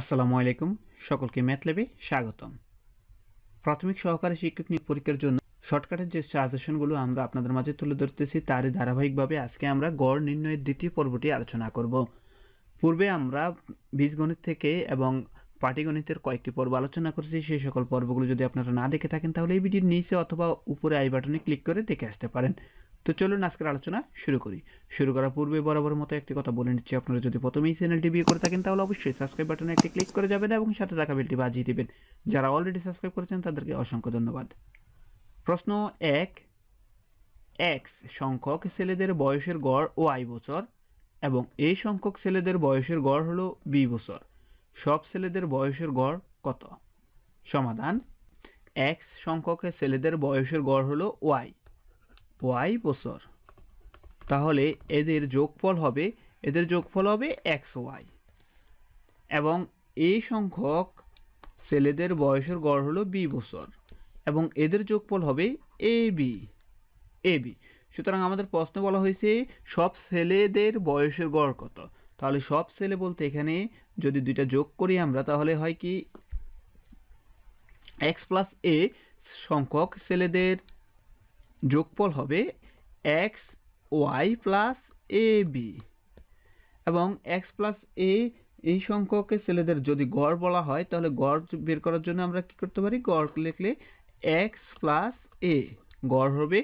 আসসালামু আলাইকুম সকলকে ম্যাথলেবে স্বাগতম প্রাথমিক সহকারী শিক্ষক নিয়োগ পরীক্ষার জন্য শর্টকাটের যে সাজেশনগুলো আমরা আপনাদের মাঝে তুলে ধরতেছি তারই ধারাবাহিকভাবে আজকে আমরা গড় নির্ণয়ের দ্বিতীয় পর্বটি আলোচনা করব পূর্বে আমরা বীজগণিত থেকে এবং পাটিগণিতের কয়েকটি পর্ব আলোচনা করেছি সেই সকল পর্বগুলো যদি আপনারা না দেখে থাকেন তাহলে এই ভিডিওর নিচে অথবা উপরে আই বাটনে ক্লিক করে দেখে আসতে পারেন তো চলুন আজকের আলোচনা শুরু করি শুরু করার পূর্বে বরাবর মতো একটি কথা বলে নিচ্ছি আপনারা যদি প্রথমেই চ্যানেলটি বিয়ে করে থাকেন তাহলে অবশ্যই সাবস্ক্রাইব বাটনে একটি ক্লিক করে যাবেন এবং সাথে থাকা বেলটি বাজিয়ে দেবেন যারা অলরেডি সাবস্ক্রাইব করেছেন তাদেরকে অসংখ্য ধন্যবাদ প্রশ্ন এক এক্স সংখ্যক ছেলেদের বয়সের গড় ও আই বছর এবং এই সংখ্যক ছেলেদের বয়সের গড় হল বি বছর সব ছেলেদের বয়সের গড় কত সমাধান এক্স সংখ্যক ছেলেদের বয়সের গড় হল ওয়াই ওয়াই বছর তাহলে এদের যোগফল হবে এদের যোগফল হবে এক্স ওয়াই এবং এই সংখ্যক ছেলেদের বয়সের গড় হলো বি বছর এবং এদের যোগফল হবে এ বি এ বি সুতরাং আমাদের প্রশ্ন বলা হয়েছে সব ছেলেদের বয়সের গড় কত তাহলে সব ছেলে বলতে এখানে যদি দুইটা যোগ করি আমরা তাহলে হয় কি এক্স প্লাস এ সংখ্যক ছেলেদের যোগফল হবে x y plus a b এবং এক্স প্লাস এ এই সংখ্যকে ছেলেদের যদি গড় বলা হয় তাহলে গড় বের করার জন্য আমরা কি করতে পারি গড় লিখলে এক্স প্লাস এ গড় হবে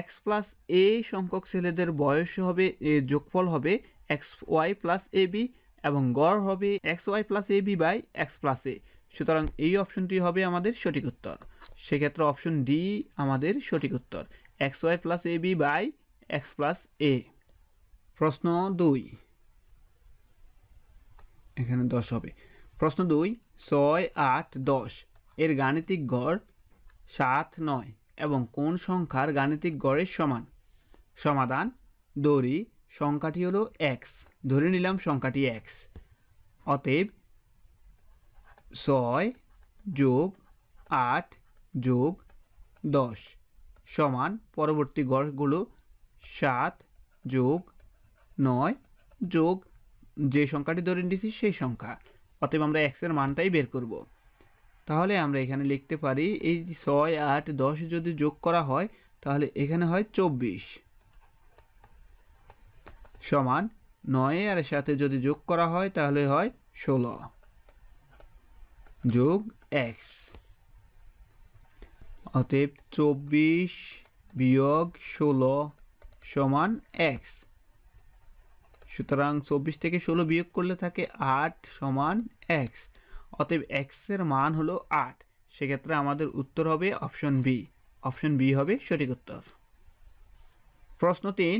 এক্স প্লাস এ সংখ্যক ছেলেদের বয়স হবে যোগফল হবে x y plus a b এবং গড় হবে x y plus a b by x plus a সুতরাং এই অপশনটি হবে আমাদের সঠিক উত্তর সেক্ষেত্রে অপশন ডি আমাদের সঠিক উত্তর x y plus a b by x plus a প্রশ্ন দুই এখানে দশ হবে প্রশ্ন দুই ছয় আট দশ এর গাণিতিক গড় সাত নয় এবং কোন সংখ্যার গাণিতিক গড়ের সমান সমাধান দড়ি সংখ্যাটি হলো এক্স ধরে নিলাম সংখ্যাটি এক্স অতএব ছয় যোগ আট যোগ দশ সমান পরবর্তী গড়গুলো সাত যোগ নয় যোগ যে সংখ্যাটি ধরে নিয়েছি সেই সংখ্যা অতএব আমরা এক্সের মানটাই বের করব তাহলে আমরা এখানে লিখতে পারি এই ছয় আট দশ যদি যোগ করা হয় তাহলে এখানে হয় চব্বিশ সমান নয় আর সাথে যদি যোগ করা হয় তাহলে হয় ষোলো যোগ এক্স অতএব চব্বিশ বিয়োগ ষোলো সমান এক্স সুতরাং চব্বিশ থেকে ষোলো বিয়োগ করলে থাকে আট সমান এক্স অতএব এক্সের মান হলো আট সেক্ষেত্রে আমাদের উত্তর হবে অপশন বি অপশন বি হবে সঠিক উত্তর প্রশ্ন তিন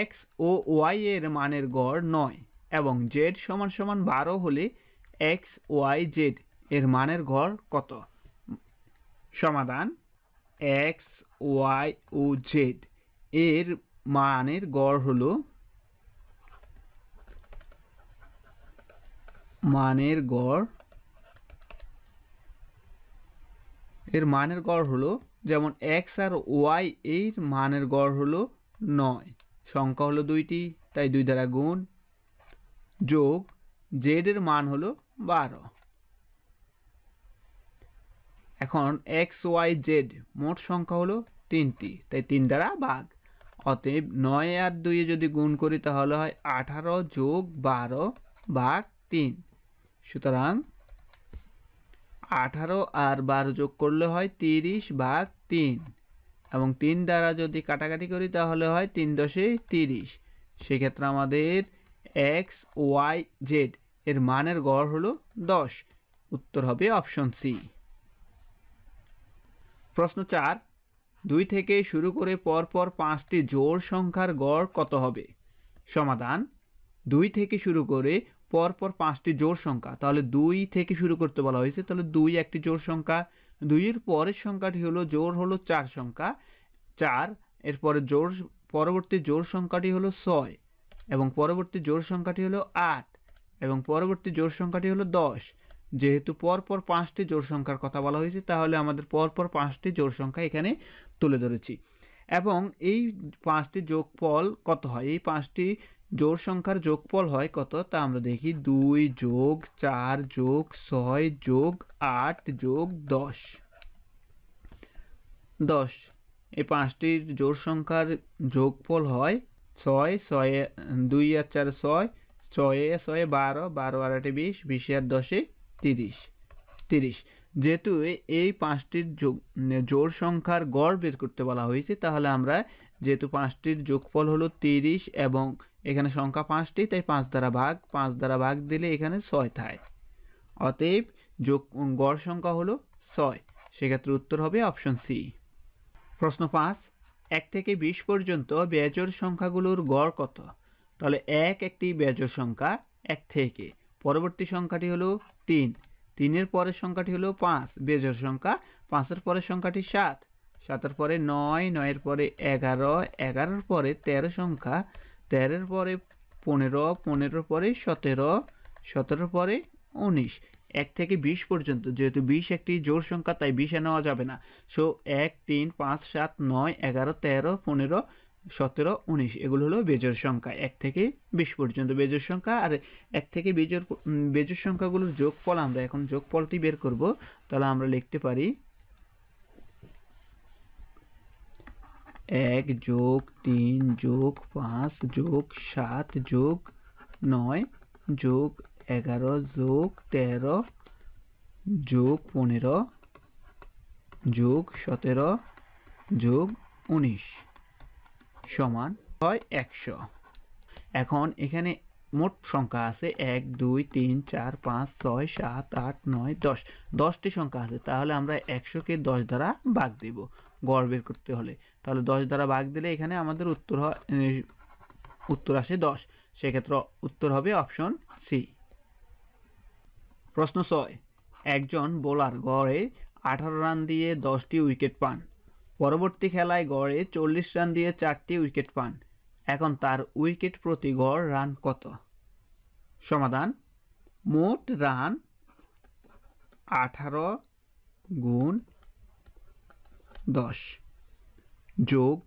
এক্স ও ওয়াই এর মানের গড় নয় এবং জেড সমান সমান বারো হলে এক্স ওয়াই জেড এর মানের গড় কত সমাধান এক্স ওয়াই ও জেড এর মানের গড় হলো মানের গড় এর মানের গড় হলো যেমন এক্স আর ওয়াই এর মানের গড় হলো নয় সংখ্যা হলো দুইটি তাই দুই দ্বারা গুণ যোগ জেড এর মান হলো বারো এখন এক্স ওয়াই জেড মোট সংখ্যা হলো তিনটি তাই তিন দ্বারা ভাগ অতএব নয় আর দুইয়ে যদি গুণ করি তাহলে হয় আঠারো যোগ বারো ভাগ তিন সুতরাং আঠারো আর বারো যোগ করলে হয় তিরিশ ভাগ তিন এবং তিন দ্বারা যদি কাটাকাটি করি তাহলে হয় তিন দশে তিরিশ সেক্ষেত্রে আমাদের এক্স ওয়াই জেড এর মানের গড় হলো দশ উত্তর হবে অপশন সি প্রশ্ন চার দুই থেকে শুরু করে পরপর পাঁচটি জোর সংখ্যার গড় কত হবে সমাধান দুই থেকে শুরু করে পরপর পাঁচটি জোর সংখ্যা তাহলে দুই থেকে শুরু করতে বলা হয়েছে তাহলে দুই একটি জোর সংখ্যা দুইয়ের পরের সংখ্যাটি হলো জোর হলো চার সংখ্যা চার এরপরে জোর পরবর্তী জোর সংখ্যাটি হলো ছয় এবং পরবর্তী জোর সংখ্যাটি হলো আট এবং পরবর্তী জোর সংখ্যাটি হলো দশ যেহেতু পরপর পাঁচটি জোড় সংখ্যার কথা বলা হয়েছে তাহলে আমাদের পরপর পাঁচটি জোড় সংখ্যা এখানে তুলে ধরেছি এবং এই পাঁচটি যোগফল কত হয় এই পাঁচটি জোর সংখ্যার যোগফল হয় কত তা আমরা দেখি দুই যোগ চার যোগ ছয় যোগ আট যোগ দশ দশ এই পাঁচটির জোর সংখ্যার যোগফল হয় ছয় ছয়ে দুই আর চার ছয় ছয়ে ছয়ে বারো বারো আর আটে বিশ বিশে আর দশে তিরিশ তিরিশ যেহেতু এই পাঁচটির জোর সংখ্যার গড় বের করতে বলা হয়েছে তাহলে আমরা যেহেতু পাঁচটির যোগফল হলো তিরিশ এবং এখানে সংখ্যা পাঁচটি তাই পাঁচ দ্বারা ভাগ পাঁচ দ্বারা ভাগ দিলে এখানে ছয় থায় অতএব যোগ গড় সংখ্যা হলো ছয় সেক্ষেত্রে উত্তর হবে অপশন সি প্রশ্ন পাঁচ এক থেকে বিশ পর্যন্ত বেজোর সংখ্যাগুলোর গড় কত তাহলে এক একটি বেজোর সংখ্যা এক থেকে পরবর্তী সংখ্যাটি হলো তিন তিনের পরের সংখ্যাটি হলো পাঁচ বেজোর সংখ্যা পাঁচের পরের সংখ্যাটি সাত সাতের পরে নয় নয়ের পরে এগারো এগারোর পরে তেরো সংখ্যা তেরোর পরে পনেরো পনেরোর পরে সতেরো সতেরোর পরে উনিশ এক থেকে বিশ পর্যন্ত যেহেতু বিশ একটি জোর সংখ্যা তাই বিশে নেওয়া যাবে না সো এক তিন পাঁচ সাত নয় এগারো তেরো পনেরো সতেরো উনিশ এগুলো হলো বেজোর সংখ্যা এক থেকে বিশ পর্যন্ত বেজোর সংখ্যা আর এক থেকে বেজোর বেজোর সংখ্যাগুলোর যোগফল আমরা এখন যোগফলটি বের করব তাহলে আমরা লিখতে পারি এক যোগ তিন যোগ পাঁচ যোগ সাত যোগ নয় যোগ এগারো যোগ তেরো যোগ পনেরো যোগ সতেরো যোগ উনিশ সমান হয় একশো এখন এখানে মোট সংখ্যা আছে এক দুই তিন চার পাঁচ ছয় সাত আট নয় দশ দশটি সংখ্যা আছে তাহলে আমরা একশোকে দশ দ্বারা ভাগ দেব গড় বের করতে হলে তাহলে দশ দ্বারা ভাগ দিলে এখানে আমাদের উত্তর হয় উত্তর আসে দশ সেক্ষেত্রে উত্তর হবে অপশন সি প্রশ্ন ছয় একজন বোলার গড়ে আঠারো রান দিয়ে দশটি উইকেট পান পরবর্তী খেলায় গড়ে চল্লিশ রান দিয়ে চারটি উইকেট পান এখন তার উইকেট প্রতি গড় রান কত সমাধান মোট রান আঠারো গুণ দশ যোগ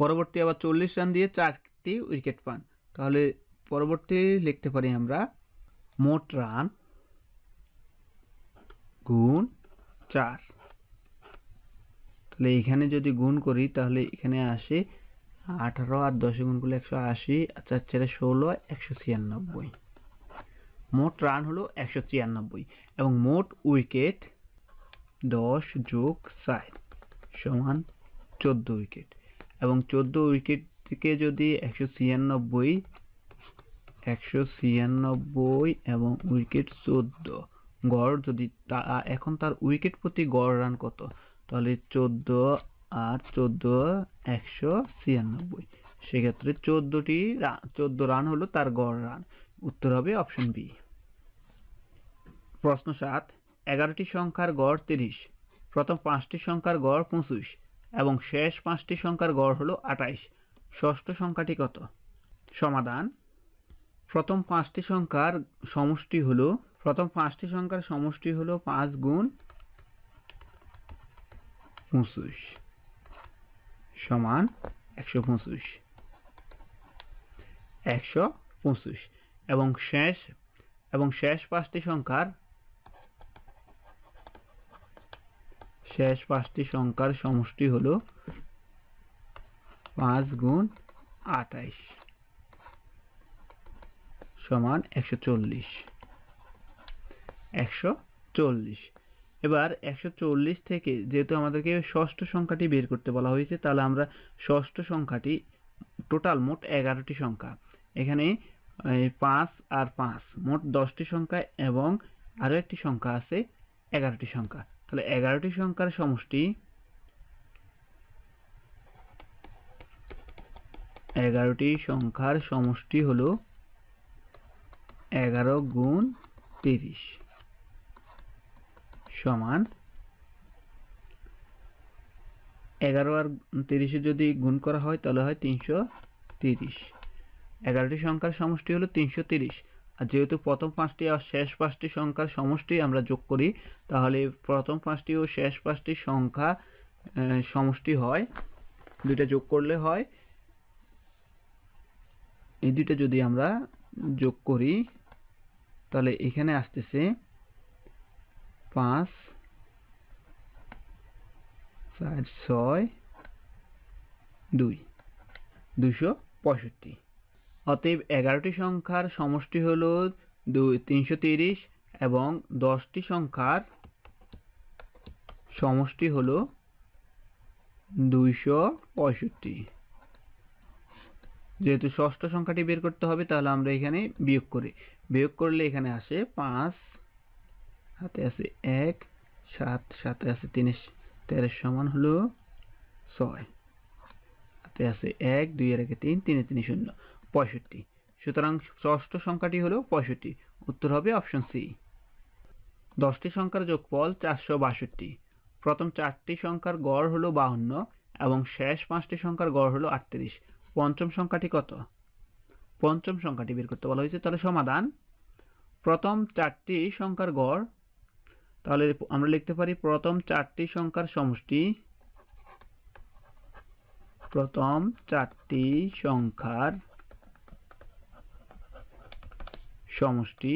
পরবর্তী আবার চল্লিশ রান দিয়ে চারটি উইকেট পান তাহলে পরবর্তী লিখতে পারি আমরা মোট রান গুণ চার তাহলে এখানে যদি গুণ করি তাহলে এখানে আসে আঠারো আর দশে গুণ করলে একশো আশি চার চারে ষোলো একশো ছিয়ানব্বই মোট রান হলো একশো ছিয়ানব্বই এবং মোট উইকেট দশ যোগ চার সমান চোদ্দ উইকেট এবং চোদ্দ উইকেট থেকে যদি একশো ছিয়ানব্বই একশো ছিয়ানব্বই এবং উইকেট চোদ্দ গড় যদি তা এখন তার উইকেট প্রতি গড় রান কত তাহলে চোদ্দ আর চোদ্দ একশো ছিয়ানব্বই সেক্ষেত্রে চোদ্দটি চোদ্দ রান হলো তার গড় রান উত্তর হবে অপশন বি প্রশ্ন সাত এগারোটি সংখ্যার গড় তিরিশ প্রথম পাঁচটি সংখ্যার গড় পঁচিশ এবং শেষ পাঁচটি সংখ্যার গড় হলো আটাইশ ষষ্ঠ সংখ্যাটি কত সমাধান প্রথম পাঁচটি সংখ্যার সমষ্টি হলো প্রথম পাঁচটি সংখ্যার সমষ্টি হলো পাঁচ গুণ পঁচিশ সমান একশো পঁচিশ একশো পঁচিশ এবং শেষ এবং শেষ পাঁচটি সংখ্যার শেষ পাঁচটি সংখ্যার সমষ্টি হল পাঁচ গুণ আঠাইশ সমান একশো চল্লিশ একশো চল্লিশ এবার একশো চল্লিশ থেকে যেহেতু আমাদেরকে ষষ্ঠ সংখ্যাটি বের করতে বলা হয়েছে তাহলে আমরা ষষ্ঠ সংখ্যাটি টোটাল মোট এগারোটি সংখ্যা এখানে পাঁচ আর পাঁচ মোট দশটি সংখ্যা এবং আরও একটি সংখ্যা আছে এগারোটি সংখ্যা তাহলে এগারোটি সংখ্যার সমষ্টি এগারোটি সংখ্যার সমষ্টি হলো এগারো গুণ তিরিশ সমান এগারো আর তিরিশে যদি গুণ করা হয় তাহলে হয় তিনশো তিরিশ এগারোটি সংখ্যার সমষ্টি হলো তিনশো তিরিশ আর যেহেতু প্রথম পাঁচটি আর শেষ পাঁচটি সংখ্যার সমষ্টি আমরা যোগ করি তাহলে প্রথম পাঁচটি ও শেষ পাঁচটি সংখ্যা সমষ্টি হয় দুইটা যোগ করলে হয় এই দুইটা যদি আমরা যোগ করি তাহলে এখানে আসতেছে পাঁচ চার ছয় দুই দুশো পঁয়ষট্টি অতএব এগারোটি সংখ্যার সমষ্টি হল দুই তিনশো তিরিশ এবং দশটি সংখ্যার সমষ্টি হল দুইশো পঁয়ষট্টি যেহেতু ষষ্ঠ সংখ্যাটি বের করতে হবে তাহলে আমরা এখানে বিয়োগ করি বিয়োগ করলে এখানে আসে পাঁচ হাতে আছে এক সাত সাথে আছে তিনের তেরের সমান হলো ছয় হাতে আছে এক এর আগে তিন তিনে তিন শূন্য পঁয়ষট্টি সুতরাং ষষ্ঠ সংখ্যাটি হলো পঁয়ষট্টি উত্তর হবে অপশন সি দশটি সংখ্যার যোগফল চারশো বাষট্টি প্রথম চারটি সংখ্যার গড় হলো বাহান্ন এবং শেষ পাঁচটি সংখ্যার গড় হলো আটত্রিশ পঞ্চম সংখ্যাটি কত পঞ্চম সংখ্যাটি বের করতে বলা হয়েছে তাহলে সমাধান প্রথম চারটি সংখ্যার গড় তাহলে আমরা লিখতে পারি প্রথম চারটি সংখ্যার সমষ্টি প্রথম চারটি সংখ্যার সমষ্টি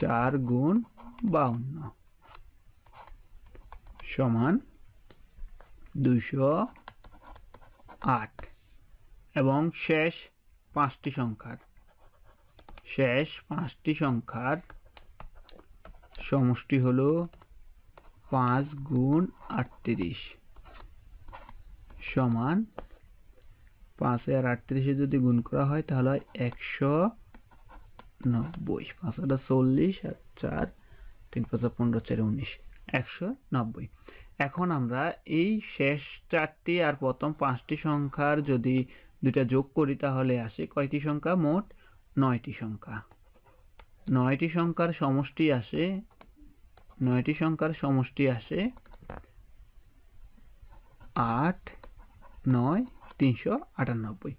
চার গুণ বাউন্ন সমান দুশো আট এবং শেষ পাঁচটি সংখ্যার শেষ পাঁচটি সংখ্যার সমষ্টি হল পাঁচ গুণ আটত্রিশ সমান পাঁচ আর আটত্রিশে যদি গুণ করা হয় তাহলে হয় একশো নব্বই পাঁচ হাজার চল্লিশ আর চার তিন পাঁচা পনেরো চার উনিশ একশো নব্বই এখন আমরা এই শেষ চারটি আর প্রথম পাঁচটি সংখ্যার যদি দুটা যোগ করি তাহলে আসে কয়টি সংখ্যা মোট নয়টি সংখ্যা নয়টি সংখ্যার সমষ্টি আসে নয়টি সংখ্যার সমষ্টি আসে আট নয় তিনশো আটানব্বই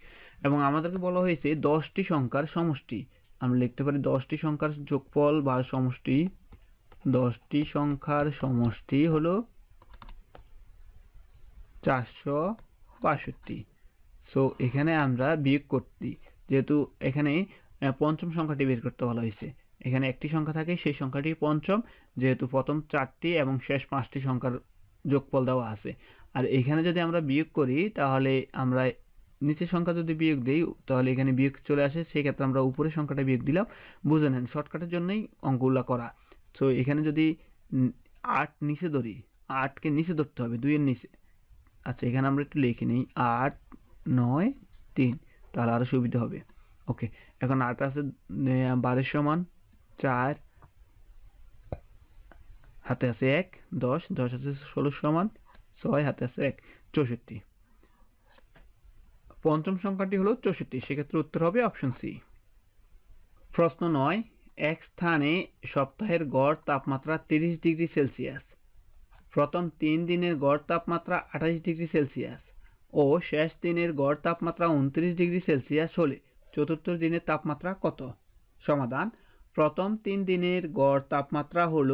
এবং আমাদেরকে বলা হয়েছে দশটি সংখ্যার সমষ্টি আমরা লিখতে পারি দশটি সংখ্যার যোগফল বা সমষ্টি দশটি সংখ্যার সমষ্টি হলো চারশো বাষট্টি সো এখানে আমরা বিয়োগ করছি যেহেতু এখানে পঞ্চম সংখ্যাটি বের করতে বলা হয়েছে এখানে একটি সংখ্যা থাকে সেই সংখ্যাটি পঞ্চম যেহেতু প্রথম চারটি এবং শেষ পাঁচটি সংখ্যার যোগফল দেওয়া আছে আর এখানে যদি আমরা বিয়োগ করি তাহলে আমরা নিচের সংখ্যা যদি বিয়োগ দিই তাহলে এখানে বিয়োগ চলে আসে সেক্ষেত্রে আমরা উপরের সংখ্যাটা বিয়োগ দিলাম বুঝে নেন শর্টকাটের জন্যই অঙ্কগুলো করা তো এখানে যদি আট নিচে ধরি আটকে নিচে ধরতে হবে দুইয়ের নিচে আচ্ছা এখানে আমরা একটু লিখে নিই আট নয় তিন তাহলে আরও সুবিধা হবে ওকে এখন আর আছে বারের সমান চার হাতে আছে এক দশ দশ আছে ষোলো সমান ছয় হাতে আছে এক চৌষট্টি পঞ্চম সংখ্যাটি হলো চৌষট্টি সেক্ষেত্রে উত্তর হবে অপশন সি প্রশ্ন নয় এক স্থানে সপ্তাহের গড় তাপমাত্রা তিরিশ ডিগ্রি সেলসিয়াস প্রথম তিন দিনের গড় তাপমাত্রা আঠাশ ডিগ্রি সেলসিয়াস ও শেষ দিনের গড় তাপমাত্রা উনত্রিশ ডিগ্রি সেলসিয়াস হলে চতুর্থ দিনের তাপমাত্রা কত সমাধান প্রথম তিন দিনের গড় তাপমাত্রা হল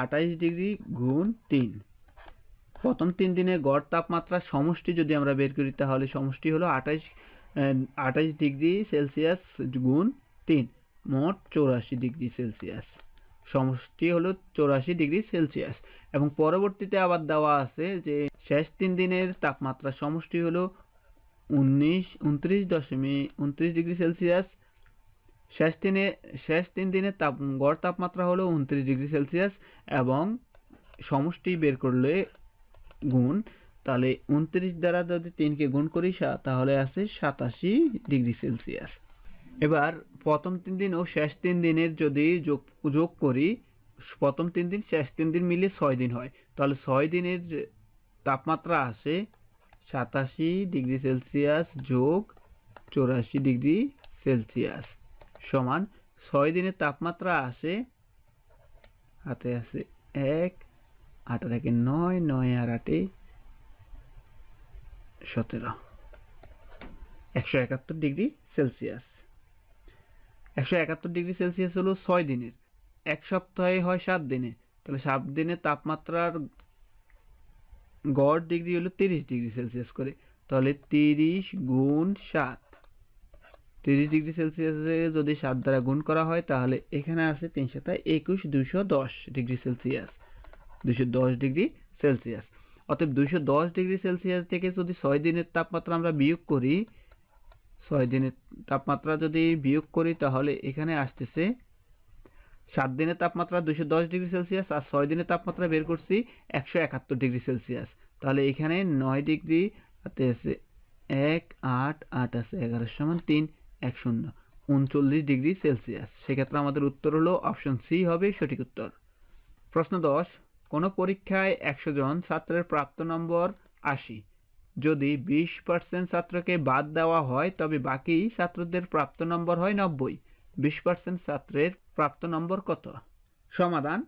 আঠাইশ ডিগ্রি গুণ তিন প্রথম তিন দিনের গড় তাপমাত্রা সমষ্টি যদি আমরা বের করি তাহলে সমষ্টি হলো আঠাইশ আঠাইশ ডিগ্রি সেলসিয়াস গুণ তিন মোট চৌরাশি ডিগ্রি সেলসিয়াস সমষ্টি হলো চৌরাশি ডিগ্রি সেলসিয়াস এবং পরবর্তীতে আবার দেওয়া আছে যে শেষ তিন দিনের তাপমাত্রা সমষ্টি হলো উনিশ উনত্রিশ দশমিক উনত্রিশ ডিগ্রি সেলসিয়াস শেষ দিনে শেষ তিন দিনের তাপ গড় তাপমাত্রা হলো উনত্রিশ ডিগ্রি সেলসিয়াস এবং সমষ্টি বের করলে গুণ তাহলে উনত্রিশ দ্বারা যদি তিনকে গুণ করি তাহলে আছে সাতাশি ডিগ্রি সেলসিয়াস এবার প্রথম তিন দিন ও শেষ তিন দিনের যদি যোগ যোগ করি প্রথম তিন দিন শেষ তিন দিন মিলে ছয় দিন হয় তাহলে ছয় দিনের তাপমাত্রা আসে সাতাশি ডিগ্রি সেলসিয়াস যোগ চৌরাশি ডিগ্রি সেলসিয়াস সমান ছয় দিনের তাপমাত্রা আসে হাতে আছে এক আট থেকে নয় নয় আর আটে সতেরো একশো একাত্তর ডিগ্রি সেলসিয়াস একশো একাত্তর ডিগ্রি সেলসিয়াস হলো ছয় দিনের এক সপ্তাহে হয় সাত দিনে তাহলে সাত দিনে তাপমাত্রার গড় ডিগ্রি হলো তিরিশ ডিগ্রি সেলসিয়াস করে তাহলে তিরিশ গুণ সাত তিরিশ ডিগ্রি সেলসিয়াসে যদি সাত দ্বারা গুণ করা হয় তাহলে এখানে আসে তিনশো তাই একুশ দুশো দশ ডিগ্রি সেলসিয়াস দুশো দশ ডিগ্রি সেলসিয়াস অতএব দুশো দশ ডিগ্রি সেলসিয়াস থেকে যদি ছয় দিনের তাপমাত্রা আমরা বিয়োগ করি ছয় দিনের তাপমাত্রা যদি বিয়োগ করি তাহলে এখানে আসতেছে সাত দিনের তাপমাত্রা দুশো দশ ডিগ্রি সেলসিয়াস আর ছয় দিনের তাপমাত্রা বের করছি একশো একাত্তর ডিগ্রি সেলসিয়াস তাহলে এখানে নয় ডিগ্রি আছে এক আট আট আছে এগারো সমান তিন এক শূন্য উনচল্লিশ ডিগ্রি সেলসিয়াস সেক্ষেত্রে আমাদের উত্তর হলো অপশন সি হবে সঠিক উত্তর প্রশ্ন দশ কোনো পরীক্ষায় একশো জন ছাত্রের প্রাপ্ত নম্বর আশি যদি বিশ পার্সেন্ট ছাত্রকে বাদ দেওয়া হয় তবে বাকি ছাত্রদের প্রাপ্ত নম্বর হয় নব্বই বিশ পার্সেন্ট ছাত্রের প্রাপ্ত নম্বর কত সমাধান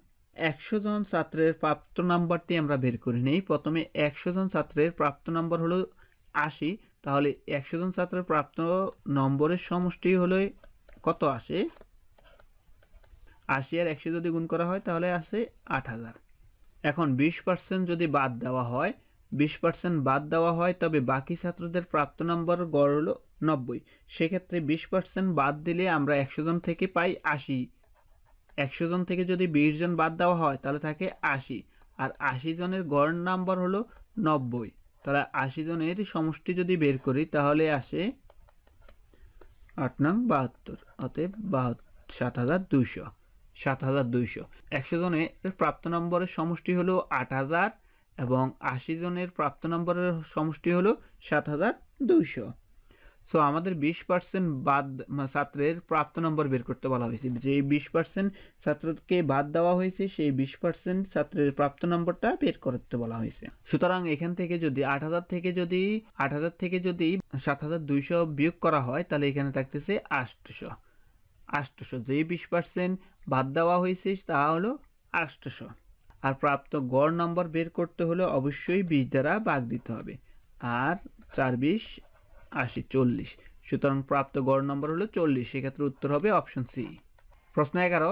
একশো জন ছাত্রের প্রাপ্ত নম্বরটি আমরা বের করে নেই প্রথমে একশো জন ছাত্রের প্রাপ্ত নম্বর হলো আশি তাহলে একশো জন ছাত্রের প্রাপ্ত নম্বরের সমষ্টি হলো কত আসে আশি আর একশো যদি গুণ করা হয় তাহলে আসে আট হাজার এখন বিশ পার্সেন্ট যদি বাদ দেওয়া হয় বিশ পার্সেন্ট বাদ দেওয়া হয় তবে বাকি ছাত্রদের প্রাপ্ত নম্বর গড় হলো নব্বই সেক্ষেত্রে বিশ পার্সেন্ট বাদ দিলে আমরা একশো জন থেকে পাই আশি একশো জন থেকে যদি বিশ জন বাদ দেওয়া হয় তাহলে থাকে আশি আর আশি জনের গড় নাম্বার হলো নব্বই তাহলে আশি জনের সমষ্টি যদি বের করি তাহলে আসে আট নং বাহাত্তর অতএব বাহাত্তর সাত হাজার দুইশো সাত হাজার দুইশো একশো জনের প্রাপ্ত নম্বরের সমষ্টি হলো আট হাজার এবং আশি জনের প্রাপ্ত নম্বরের সমষ্টি হলো সাত হাজার দুইশো সো আমাদের বিশ পার্সেন্ট বাদ মানে ছাত্রের প্রাপ্ত নম্বর বের করতে বলা হয়েছে যে বিশ পার্সেন্ট ছাত্রকে বাদ দেওয়া হয়েছে সেই বিশ পার্সেন্ট ছাত্রের প্রাপ্ত নম্বরটা বের করতে বলা হয়েছে সুতরাং এখান থেকে যদি আট হাজার থেকে যদি আট হাজার থেকে যদি সাত হাজার দুইশো বিয়োগ করা হয় তাহলে এখানে থাকতেছে আষ্টশো আষ্টশো যেই বিশ পার্সেন্ট বাদ দেওয়া হয়েছে তা হলো আষ্টশো আর প্রাপ্ত গড় নম্বর বের করতে হলে অবশ্যই বিশ দ্বারা বাদ দিতে হবে আর চার বিশ আশি চল্লিশ সুতরাং প্রাপ্ত গড় নম্বর হলো চল্লিশ সেক্ষেত্রে উত্তর হবে অপশন সি প্রশ্ন এগারো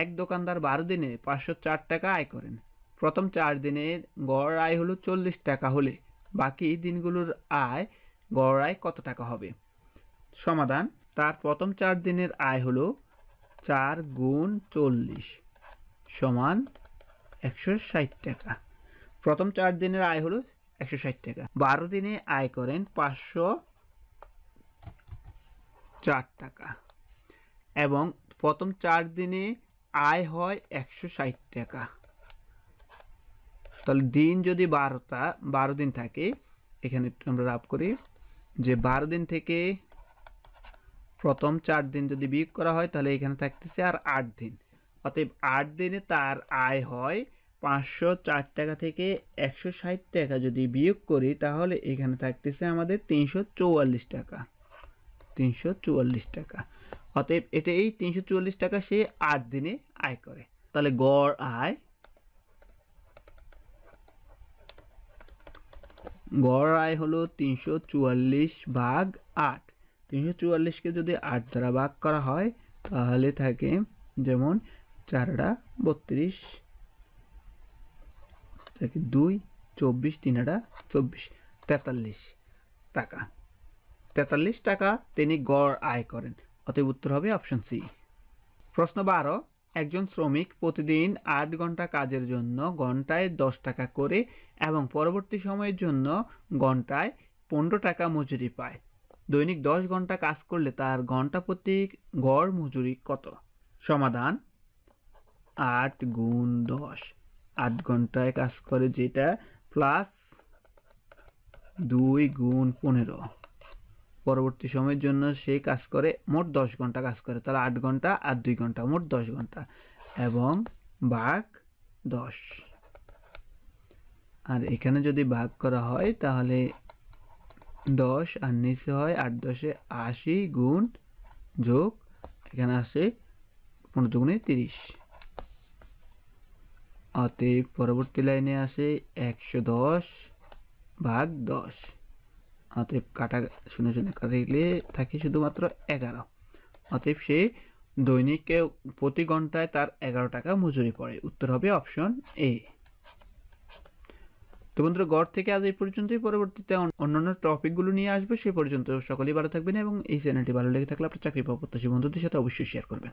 এক দোকানদার বারো দিনে পাঁচশো চার টাকা আয় করেন প্রথম চার দিনে গড় আয় হলো চল্লিশ টাকা হলে বাকি দিনগুলোর আয় গড় আয় কত টাকা হবে সমাধান তার প্রথম চার দিনের আয় হলো চার গুণ চল্লিশ সমান একশো ষাট টাকা প্রথম চার দিনের আয় হলো একশো ষাট টাকা বারো দিনে আয় করেন পাঁচশো চার টাকা এবং প্রথম চার দিনে আয় হয় একশো ষাট টাকা তাহলে দিন যদি বারোটা বারো দিন থাকে এখানে আমরা রাফ করি যে বারো দিন থেকে প্রথম চার দিন যদি বিয়োগ করা হয় তাহলে এখানে থাকতেছে আর আট দিন অতএব আট দিনে তার আয় হয় পাঁচশো চার টাকা থেকে একশো ষাট টাকা যদি বিয়োগ করি তাহলে এখানে থাকতেছে আমাদের তিনশো চৌয়াল্লিশ টাকা তিনশো চুয়াল্লিশ টাকা অতএব এটা এই তিনশো চুয়াল্লিশ টাকা সে আট দিনে আয় করে তাহলে গড় আয় গড় আয় হলো তিনশো চুয়াল্লিশ ভাগ আট তিনশো চুয়াল্লিশকে যদি আট দ্বারা ভাগ করা হয় তাহলে থাকে যেমন চারটা বত্রিশ দুই চব্বিশ তিনটা চব্বিশ তেতাল্লিশ টাকা তেতাল্লিশ টাকা তিনি গড় আয় করেন অতএব উত্তর হবে অপশন সি প্রশ্ন বারো একজন শ্রমিক প্রতিদিন আট ঘন্টা কাজের জন্য ঘন্টায় দশ টাকা করে এবং পরবর্তী সময়ের জন্য ঘন্টায় পনেরো টাকা মজুরি পায় দৈনিক দশ ঘন্টা কাজ করলে তার ঘন্টা প্রতি গড় মজুরি কত সমাধান আট গুণ দশ আট ঘন্টায় কাজ করে যেটা প্লাস দুই গুণ পনেরো পরবর্তী সময়ের জন্য সে কাজ করে মোট দশ ঘন্টা কাজ করে তাহলে আট ঘন্টা আর দুই ঘন্টা মোট দশ ঘন্টা এবং বাঘ দশ আর এখানে যদি ভাগ করা হয় তাহলে দশ আর নিচে হয় আট দশে আশি গুণ যোগ এখানে আসে পনেরো দুগুণে তিরিশ অতএব পরবর্তী লাইনে আসে একশো দশ ভাগ দশ অতএব কাটা শূন্য শূন্য কাটা গেলে থাকে শুধুমাত্র এগারো অতএব সে দৈনিকে প্রতি ঘন্টায় তার এগারো টাকা মজুরি পড়ে উত্তর হবে অপশন এ তো বন্ধুরা গড় থেকে আজ এই পর্যন্তই পরবর্তীতে অন্যান্য টপিকগুলো নিয়ে আসবো সে পর্যন্ত সকলেই ভালো থাকবেন এবং এই চ্যানেলটি ভালো লেগে থাকলে আপনার চাকরি পাওয়া প্রত্যাশী বন্ধুদের সাথে অবশ্যই শেয়ার করবেন